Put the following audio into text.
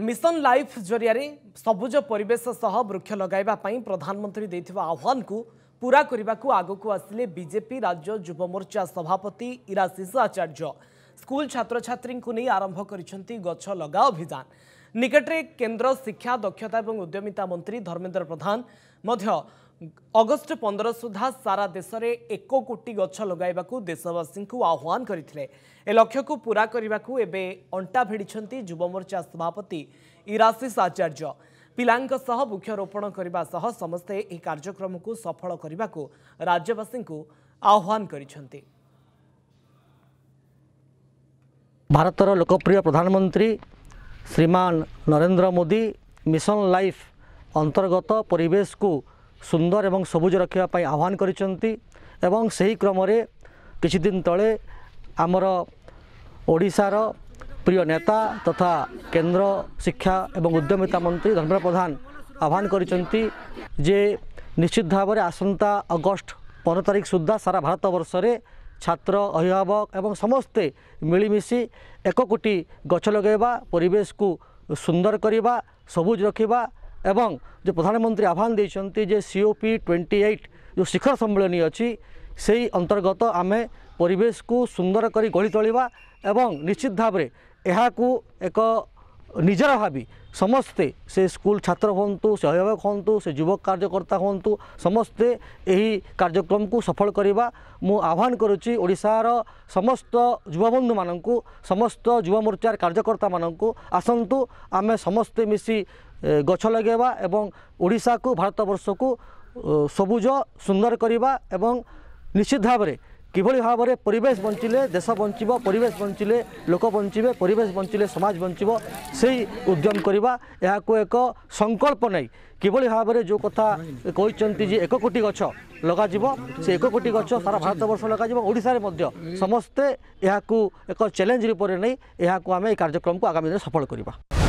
mission life जरिया सबुज परेश वृक्ष लगवाई प्रधानमंत्री देवा आह्वान को पूरा करने को आगक को आसिले बीजेपी राज्य युवमोर्चा सभापति इरा आचार्य स्कूल छात्र छात्री को नहीं आरंभ कर गछ लगा अभियान ନିକଟରେ କେନ୍ଦ୍ର ଶିକ୍ଷା ଦକ୍ଷତା ଏବଂ ଉଦ୍ୟମିତା ମନ୍ତ୍ରୀ ଧର୍ମେନ୍ଦ୍ର ପ୍ରଧାନ ମଧ୍ୟ ଅଗଷ୍ଟ ପନ୍ଦର ସୁଦ୍ଧା ସାରା ଦେଶରେ ଏକ କୋଟି ଗଛ ଲଗାଇବାକୁ ଦେଶବାସୀଙ୍କୁ ଆହ୍ୱାନ କରିଥିଲେ ଏ ଲକ୍ଷ୍ୟକୁ ପୂରା କରିବାକୁ ଏବେ ଅଣ୍ଟା ଭିଡ଼ିଛନ୍ତି ଯୁବମୋର୍ଚ୍ଚା ସଭାପତି ଇରାଶିଷ ଆଚାର୍ଯ୍ୟ ପିଲାଙ୍କ ସହ ବୃକ୍ଷରୋପଣ କରିବା ସହ ସମସ୍ତେ ଏହି କାର୍ଯ୍ୟକ୍ରମକୁ ସଫଳ କରିବାକୁ ରାଜ୍ୟବାସୀଙ୍କୁ ଆହ୍ୱାନ କରିଛନ୍ତି ଭାରତର ଲୋକପ୍ରିୟ ପ୍ରଧାନମନ୍ତ୍ରୀ ଶ୍ରୀମାନ ନରେନ୍ଦ୍ର ମୋଦି ମିଶନ ଲାଇଫ୍ ଅନ୍ତର୍ଗତ ପରିବେଶକୁ ସୁନ୍ଦର ଏବଂ ସବୁଜ ରଖିବା ପାଇଁ ଆହ୍ୱାନ କରିଛନ୍ତି ଏବଂ ସେହି କ୍ରମରେ କିଛିଦିନ ତଳେ ଆମର ଓଡ଼ିଶାର ପ୍ରିୟ ନେତା ତଥା କେନ୍ଦ୍ର ଶିକ୍ଷା ଏବଂ ଉଦ୍ୟମିତା ମନ୍ତ୍ରୀ ଧର୍ମେନ୍ଦ୍ର ପ୍ରଧାନ ଆହ୍ୱାନ କରିଛନ୍ତି ଯେ ନିଶ୍ଚିତ ଭାବରେ ଆସନ୍ତା ଅଗଷ୍ଟ ପନ୍ଦର ତାରିଖ ସୁଦ୍ଧା ସାରା ଭାରତବର୍ଷରେ ଛାତ୍ର ଅଭିଭାବକ ଏବଂ ସମସ୍ତେ ମିଳିମିଶି ଏକ କୋଟି ଗଛ ଲଗାଇବା ପରିବେଶକୁ ସୁନ୍ଦର କରିବା ସବୁଜ ରଖିବା ଏବଂ ଯେ ପ୍ରଧାନମନ୍ତ୍ରୀ ଆହ୍ୱାନ ଦେଇଛନ୍ତି ଯେ ପି ଟ୍ୱେଣ୍ଟି ଏଇଟ୍ ଯେଉଁ ଶିଖର ସମ୍ମିଳନୀ ଅଛି ସେହି ଅନ୍ତର୍ଗତ ଆମେ ପରିବେଶକୁ ସୁନ୍ଦର କରି ଗଢ଼ି ତୋଳିବା ଏବଂ ନିଶ୍ଚିତ ଭାବରେ ଏହାକୁ ଏକ ନିଜର ଭାବି ସମସ୍ତେ ସେ ସ୍କୁଲ ଛାତ୍ର ହୁଅନ୍ତୁ ସେ ଅଭିଭାବକ ହୁଅନ୍ତୁ ସେ ଯୁବକ କାର୍ଯ୍ୟକର୍ତ୍ତା ହୁଅନ୍ତୁ ସମସ୍ତେ ଏହି କାର୍ଯ୍ୟକ୍ରମକୁ ସଫଳ କରିବା ମୁଁ ଆହ୍ୱାନ କରୁଛି ଓଡ଼ିଶାର ସମସ୍ତ ଯୁବବନ୍ଧୁମାନଙ୍କୁ ସମସ୍ତ ଯୁବମୋର୍ଚ୍ଚାର କାର୍ଯ୍ୟକର୍ତ୍ତାମାନଙ୍କୁ ଆସନ୍ତୁ ଆମେ ସମସ୍ତେ ମିଶି ଗଛ ଲଗାଇବା ଏବଂ ଓଡ଼ିଶାକୁ ଭାରତବର୍ଷକୁ ସବୁଜ ସୁନ୍ଦର କରିବା ଏବଂ ନିଶ୍ଚିତ ଭାବରେ କିଭଳି ଭାବରେ ପରିବେଶ ବଞ୍ଚିଲେ ଦେଶ ବଞ୍ଚିବ ପରିବେଶ ବଞ୍ଚିଲେ ଲୋକ ବଞ୍ଚିବେ ପରିବେଶ ବଞ୍ଚିଲେ ସମାଜ ବଞ୍ଚିବ ସେଇ ଉଦ୍ୟମ କରିବା ଏହାକୁ ଏକ ସଂକଳ୍ପ ନେଇ କିଭଳି ଭାବରେ ଯେଉଁ କଥା କହିଛନ୍ତି ଯେ ଏକ କୋଟି ଗଛ ଲଗାଯିବ ସେ ଏକ କୋଟି ଗଛ ସାରା ଭାରତବର୍ଷ ଲଗାଯିବ ଓଡ଼ିଶାରେ ମଧ୍ୟ ସମସ୍ତେ ଏହାକୁ ଏକ ଚ୍ୟାଲେଞ୍ଜ ରୂପରେ ନେଇ ଏହାକୁ ଆମେ ଏହି କାର୍ଯ୍ୟକ୍ରମକୁ ଆଗାମୀ ଦିନରେ ସଫଳ କରିବା